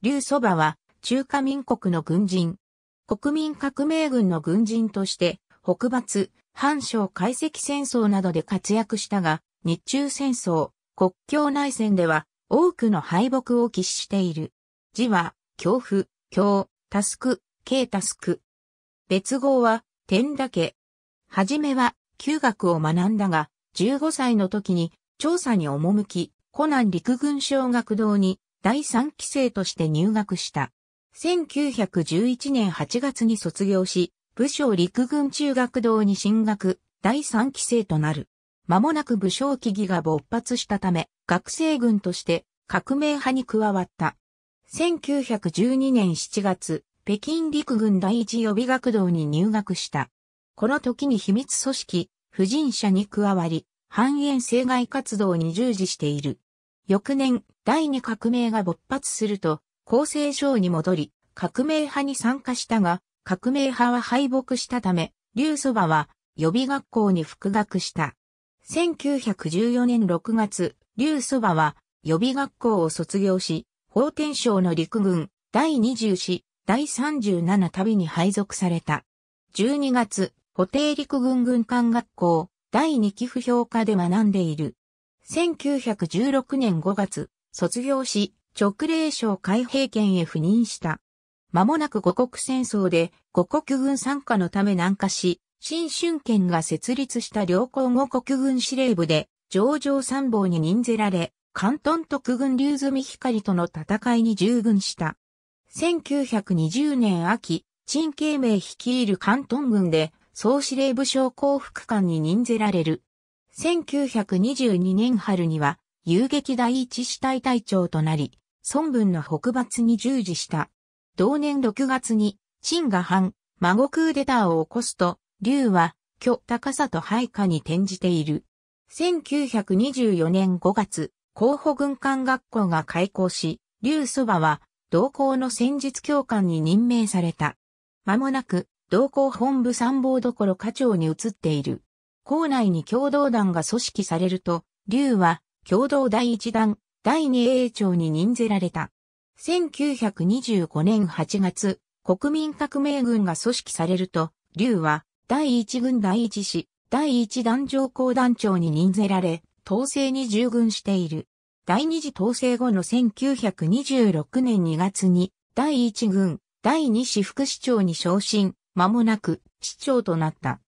劉祖馬は中華民国の軍人。国民革命軍の軍人として、北伐、反省解析戦争などで活躍したが、日中戦争、国境内戦では多くの敗北を喫している。字は、恐怖、恐、タスク、軽タスク。別号は、天だけ。はじめは、旧学を学んだが、15歳の時に、調査に赴き、湖南陸軍小学堂に第3期生として入学した。1911年8月に卒業し、武将陸軍中学堂に進学、第3期生となる。間もなく武将起義が勃発したため、学生軍として革命派に加わった。1912年7月、北京陸軍第一予備学堂に入学した。この時に秘密組織、婦人社に加わり、繁栄生外活動に従事している。翌年、第二革命が勃発すると、厚生省に戻り、革命派に参加したが、革命派は敗北したため、劉祖麦は予備学校に復学した。1914年6月、劉祖麦は予備学校を卒業し、法天省の陸軍第20師第37旅に配属された。12月、補定陸軍軍艦学校第2寄付評価で学んでいる。1916年5月、卒業し、直令省海兵権へ赴任した。間もなく五国戦争で五国軍参加のため南下し、新春県が設立した両校五国軍司令部で、上場参謀に任ぜられ、関東特軍竜積光との戦いに従軍した。1920年秋、陳慶明率いる関東軍で、総司令部将幸福官に任ぜられる。1922年春には遊撃第一師隊隊長となり、孫文の北伐に従事した。同年6月に、陳が藩、孫クーデターを起こすと、劉は、巨高さと配下に転じている。1924年5月、候補軍艦学校が開校し、劉そばは、同校の戦術教官に任命された。間もなく、同校本部参謀どころ課長に移っている。校内に共同団が組織されると、劉は共同第一団、第二英長に任ぜられた。1925年8月、国民革命軍が組織されると、劉は第一軍第一師、第一団上校団長に任ぜられ、統制に従軍している。第二次統制後の1926年2月に、第一軍、第二市副市長に昇進、間もなく、市長となった。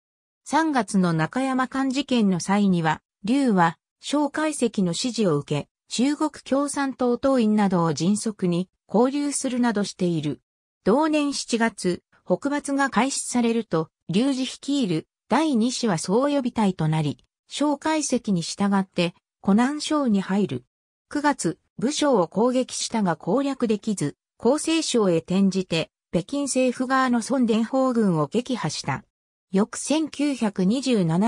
3月の中山間事件の際には、劉は、蒋介石の指示を受け、中国共産党党員などを迅速に交流するなどしている。同年7月、北伐が開始されると、劉氏率いる第2子は総予備隊となり、蒋介石に従って湖南省に入る。9月、武将を攻撃したが攻略できず、厚生省へ転じて、北京政府側の孫伝法軍を撃破した。翌1927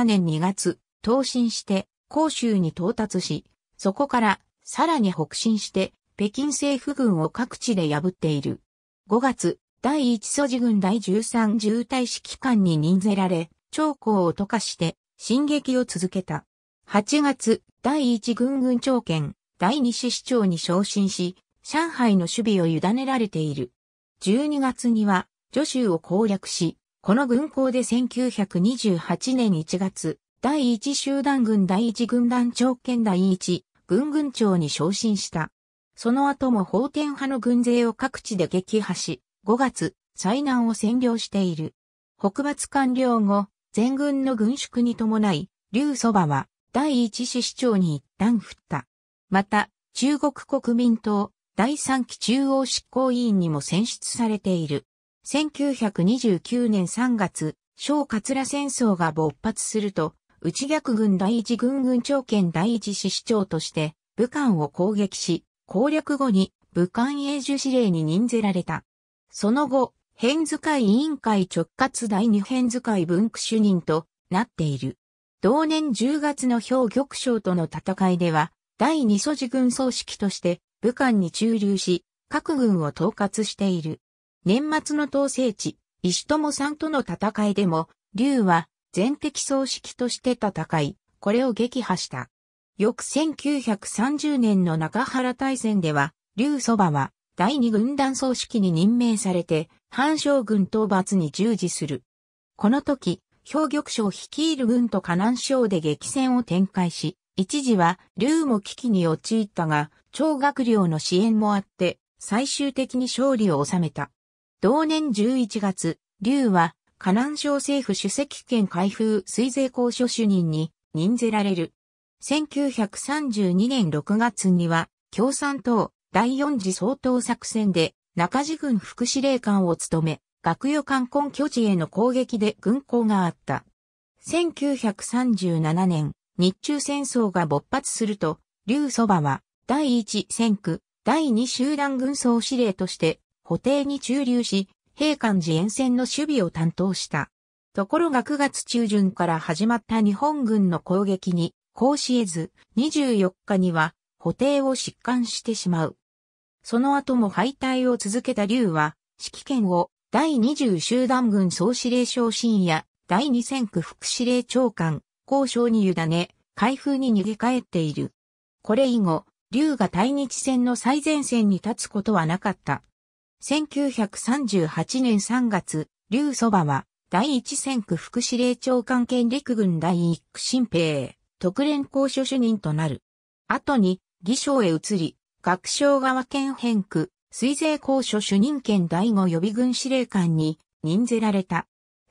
年2月、東進して、広州に到達し、そこから、さらに北進して、北京政府軍を各地で破っている。5月、第一素地軍第13渋滞指揮官に任ぜられ、長江を溶かして、進撃を続けた。8月、第一軍軍長県、第二市市長に昇進し、上海の守備を委ねられている。12月には、徐州を攻略し、この軍港で1928年1月、第1集団軍第1軍団長兼第1軍軍長に昇進した。その後も法天派の軍勢を各地で撃破し、5月、災難を占領している。北伐完了後、全軍の軍縮に伴い、劉祖馬は第一市市長に一旦振った。また、中国国民党第三期中央執行委員にも選出されている。1929年3月、小桂戦争が勃発すると、内逆軍第一軍軍長兼第一師市長として、武漢を攻撃し、攻略後に武漢永住司令に任ぜられた。その後、編図い委員会直轄第二編図い文区主任となっている。同年10月の兵玉将との戦いでは、第二祖事軍総指揮として武漢に駐留し、各軍を統括している。年末の統制地、石友さんとの戦いでも、竜は全敵総指揮として戦い、これを撃破した。翌1930年の中原大戦では、竜蕎麦は第二軍団総指揮に任命されて、反将軍討伐に従事する。この時、兵玉将率いる軍と河南省で激戦を展開し、一時は竜も危機に陥ったが、長学良の支援もあって、最終的に勝利を収めた。同年11月、劉は、河南省政府主席権開封水税公所主任に任ぜられる。1932年6月には、共産党第四次総統作戦で中地軍副司令官を務め、学予官根拠地への攻撃で軍港があった。1937年、日中戦争が勃発すると、劉蕎麦は、第一戦区、第二集団軍総司令として、補定に駐留し、平館寺沿線の守備を担当した。ところが9月中旬から始まった日本軍の攻撃に、こうしえず、24日には、補定を疾患してしまう。その後も敗退を続けた竜は、指揮権を第20集団軍総司令昇進や第2戦区副司令長官、交渉に委ね、開封に逃げ帰っている。これ以後、竜が対日戦の最前線に立つことはなかった。1938年3月、劉蘇馬は、第一戦区副司令長官兼陸軍第一区新兵、特連交署主任となる。後に、議省へ移り、学省側県編区、水税交署主任権第五予備軍司令官に任ぜられた。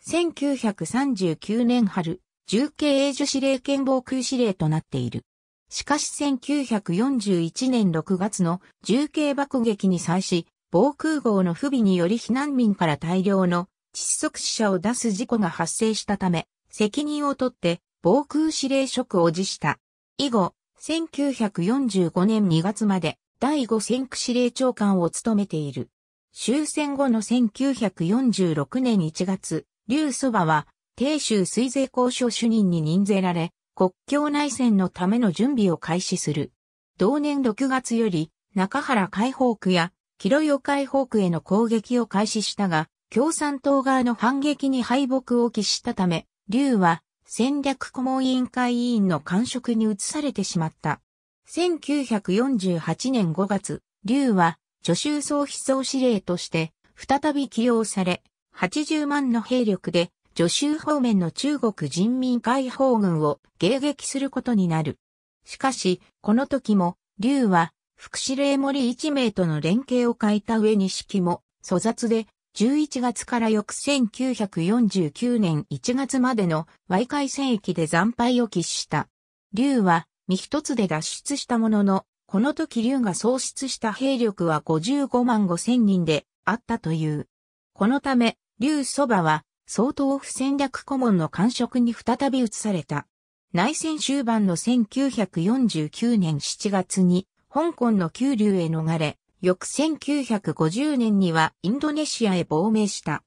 1939年春、重慶永寿司令兼防空司令となっている。しかし1941年6月の重慶爆撃に際し、防空壕の不備により避難民から大量の窒息死者を出す事故が発生したため、責任を取って防空司令職を辞した。以後、1945年2月まで第5戦区司令長官を務めている。終戦後の1946年1月、劉蘇馬は、鄭州水税交渉主任に任ぜられ、国境内戦のための準備を開始する。同年6月より、中原解放区やキロヨ解放区への攻撃を開始したが、共産党側の反撃に敗北を喫したため、劉は戦略顧問委員会委員の官職に移されてしまった。1948年5月、劉は助手総飛総司令として再び起用され、80万の兵力で助手方面の中国人民解放軍を迎撃することになる。しかし、この時も、劉は福祉令森一名との連携を欠いた上に式も、粗雑で、11月から翌1949年1月までの Y 回、戦役で惨敗を喫した。竜は、身一つで脱出したものの、この時竜が喪失した兵力は55万5千人であったという。このため、竜そばは、総統府戦略顧問の官職に再び移された。内戦終盤の1949年7月に、香港の九流へ逃れ、翌1950年にはインドネシアへ亡命した。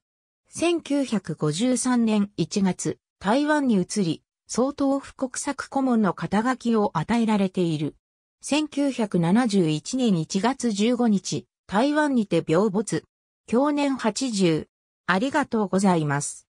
1953年1月、台湾に移り、総統府国策顧問の肩書きを与えられている。1971年1月15日、台湾にて病没。去年80。ありがとうございます。